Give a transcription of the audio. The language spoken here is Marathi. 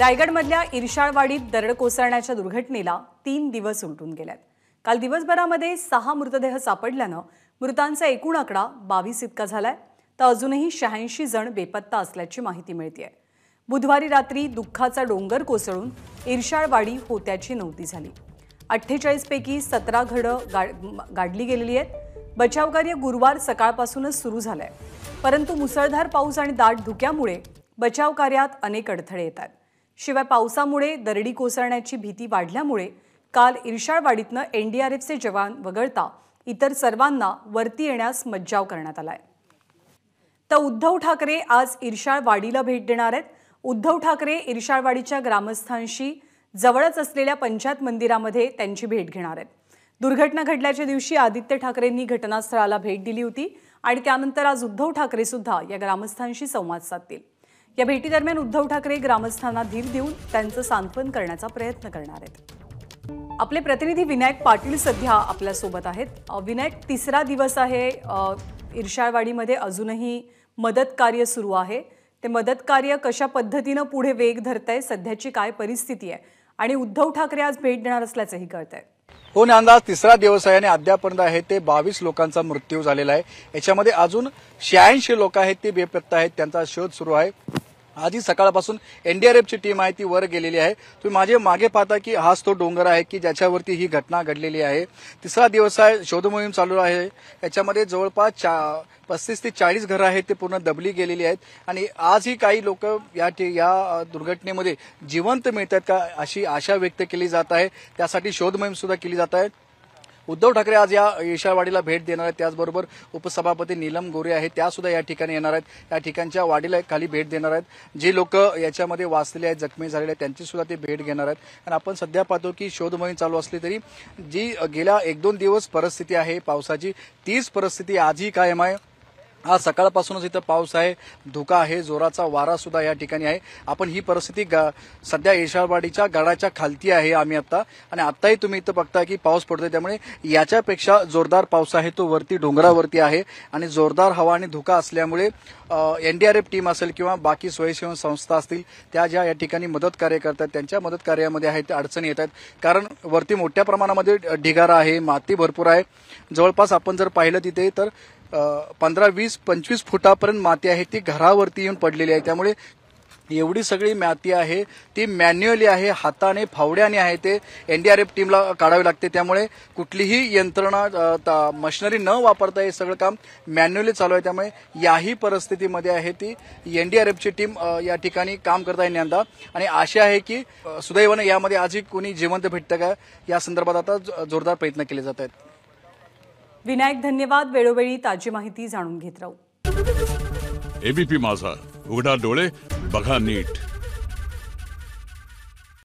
रायगडमधल्या इर्शाळवाडीत दरड कोसळण्याच्या दुर्घटनेला तीन दिवस उलटून गेल्यात काल दिवसभरामध्ये सहा मृतदेह सापडल्यानं मृतांचा एकूण आकडा बावीस इतका झालाय तर अजूनही शहाऐंशी जण बेपत्ता असल्याची माहिती मिळते बुधवारी रात्री दुःखाचा डोंगर कोसळून इर्शाळवाडी होत्याची नव्हती झाली अठ्ठेचाळीसपैकी सतरा घडं गाड गाडली गेलेली आहेत बचावकार्य गुरुवार सकाळपासूनच सुरू झालंय परंतु मुसळधार पाऊस आणि दाट धुक्यामुळे बचावकार्यात अनेक अडथळे येतात शिवाय पावसामुळे दरडी कोसळण्याची भीती वाढल्यामुळे काल इर्षाळवाडीतनं एनडीआरएफचे जवान वगळता इतर सर्वांना वरती येण्यास मज्जाव करण्यात आलाय तर उद्धव ठाकरे आज इर्षाळवाडीला भेट देणार आहेत उद्धव ठाकरे इर्षाळवाडीच्या ग्रामस्थांशी जवळच असलेल्या पंचायत मंदिरामध्ये त्यांची भेट घेणार आहेत दुर्घटना घडल्याच्या दिवशी आदित्य ठाकरेंनी घटनास्थळाला भेट दिली होती आणि त्यानंतर आज उद्धव ठाकरे सुद्धा या ग्रामस्थांशी संवाद साधतील या भेटीदरम्यान उद्धव ठाकरे ग्रामस्थांना धीर देऊन त्यांचं सांत्वन करण्याचा प्रयत्न करणार आहेत आपले प्रतिनिधी विनायक पाटील सध्या आपल्यासोबत आहेत विनायक तिसरा दिवस आहे इर्शाळवाडीमध्ये अजूनही मदत कार्य सुरू आहे ते मदत कार्य कशा पद्धतीनं पुढे वेग आहे सध्याची काय परिस्थिती आहे आणि उद्धव ठाकरे आज भेट देणार असल्याचंही कळत आहे हो अंदाज तिसरा दिवस आहे आणि अद्यापर्यंत आहे ते बावीस लोकांचा मृत्यू झालेला आहे याच्यामध्ये अजून शहाऐंशी लोक आहेत ते बेपत्ता आहेत त्यांचा शोध सुरू आहे आधी सकाळपासून एनडीआरएफची टीम आहे ती वर गेलेली आहे तुम्ही माझे मागे पाहता की हाच तो डोंगर आहे की ज्याच्यावरती ही घटना घडलेली आहे तिसरा दिवस आहे मोहीम चालू आहे याच्यामध्ये जवळपास चा पस्तीस ते चाळीस घरं आहेत ते पूर्ण दबली गेलेली आहेत आणि आजही काही लोक या या दुर्घटनेमध्ये जिवंत मिळतात का अशी आशा व्यक्त केली जात आहे त्यासाठी शोधमोहीम सुद्धा केली जात आहे उद्धव ठाकरे आज या येशाळवाडीला भेट देणार आहेत त्याचबरोबर उपसभापती नीलम गोरे आहेत त्या सुद्धा या ठिकाणी येणार आहेत या ठिकाणच्या वाडीला खाली भेट देणार आहेत जे लोक याच्यामध्ये वाचलेले आहेत जखमी झालेले आहेत त्यांची सुद्धा ते भेट घेणार आहेत आणि आपण सध्या पाहतो की शोध मोहीम चालू असली तरी जी गेल्या एक दोन दिवस परिस्थिती आहे पावसाची तीच परिस्थिती आजही कायम आहे आज सकाळपासूनच इथं पाऊस आहे धुका आहे जोराचा वारा सुद्धा या ठिकाणी आहे आपण ही परिस्थिती सध्या येशाळवाडीच्या गडाच्या खालती आहे आम्ही आता आणि आताही तुम्ही इथं बघता की पाऊस पडतोय त्यामुळे याच्यापेक्षा जोरदार पाऊस आहे तो वरती डोंगरावरती आहे आणि जोरदार हवा आणि धुका असल्यामुळे एनडीआरएफ टीम असेल किंवा बाकी स्वयंसेवक संस्था असतील त्या ज्या या ठिकाणी मदत कार्य करतात त्यांच्या मदत कार्यामध्ये आहेत त्या अडचणी येत आहेत कारण वरती मोठ्या प्रमाणामध्ये ढिगारा आहे माती भरपूर आहे जवळपास आपण जर पाहिलं तिथे तर पंधरा वीस पंचवीस फुटापर्यंत माती आहे ती घरावरती येऊन पडलेली आहे त्यामुळे एवढी सगळी माती आहे ती मॅन्युअली आहे हाताने फावड्याने आहे ते एनडीआरएफ टीमला काढावी लागते त्यामुळे कुठलीही यंत्रणा मशिनरी न वापरता हे सगळं काम मॅन्युअली चालू आहे त्यामुळे याही परिस्थितीमध्ये आहे ती एनडीआरएफची टीम या ठिकाणी काम करत आहे यंदा आणि आशा आहे की सुदैवानं यामध्ये आजही कोणी जिवंत भेटतं का या संदर्भात आता जोरदार प्रयत्न केले जात आहेत विनायक धन्यवाद वेळोवेळी ताजी माहिती जाणून घेत राहू एबीपी माझा उघडा डोळे बघा नीट